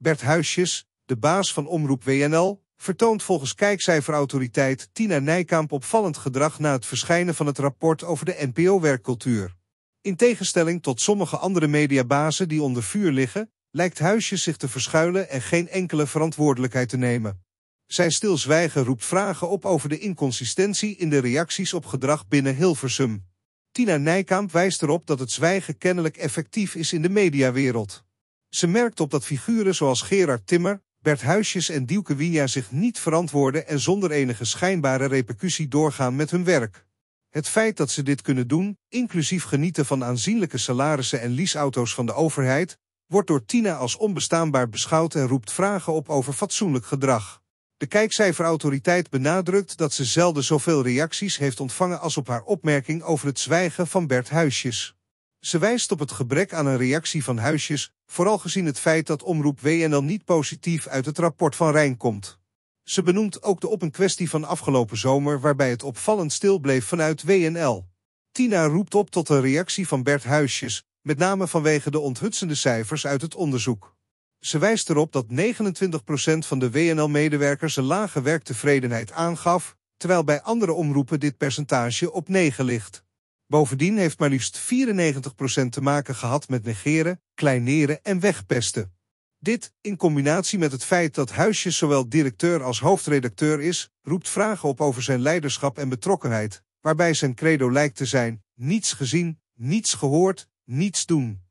Bert Huisjes, de baas van Omroep WNL, vertoont volgens kijkcijferautoriteit Tina Nijkamp opvallend gedrag na het verschijnen van het rapport over de NPO-werkcultuur. In tegenstelling tot sommige andere mediabazen die onder vuur liggen, lijkt Huisjes zich te verschuilen en geen enkele verantwoordelijkheid te nemen. Zijn stilzwijgen roept vragen op over de inconsistentie in de reacties op gedrag binnen Hilversum. Tina Nijkamp wijst erop dat het zwijgen kennelijk effectief is in de mediawereld. Ze merkt op dat figuren zoals Gerard Timmer, Bert Huisjes en Dieuke Wia zich niet verantwoorden en zonder enige schijnbare repercussie doorgaan met hun werk. Het feit dat ze dit kunnen doen, inclusief genieten van aanzienlijke salarissen en leaseauto's van de overheid, wordt door Tina als onbestaanbaar beschouwd en roept vragen op over fatsoenlijk gedrag. De kijkcijferautoriteit benadrukt dat ze zelden zoveel reacties heeft ontvangen als op haar opmerking over het zwijgen van Bert Huisjes. Ze wijst op het gebrek aan een reactie van huisjes, vooral gezien het feit dat omroep WNL niet positief uit het rapport van Rijn komt. Ze benoemt ook de op een kwestie van afgelopen zomer waarbij het opvallend stil bleef vanuit WNL. Tina roept op tot een reactie van Bert Huisjes, met name vanwege de onthutsende cijfers uit het onderzoek. Ze wijst erop dat 29% van de WNL-medewerkers een lage werktevredenheid aangaf, terwijl bij andere omroepen dit percentage op 9 ligt. Bovendien heeft maar liefst 94% te maken gehad met negeren, kleineren en wegpesten. Dit, in combinatie met het feit dat Huisjes zowel directeur als hoofdredacteur is, roept vragen op over zijn leiderschap en betrokkenheid, waarbij zijn credo lijkt te zijn, niets gezien, niets gehoord, niets doen.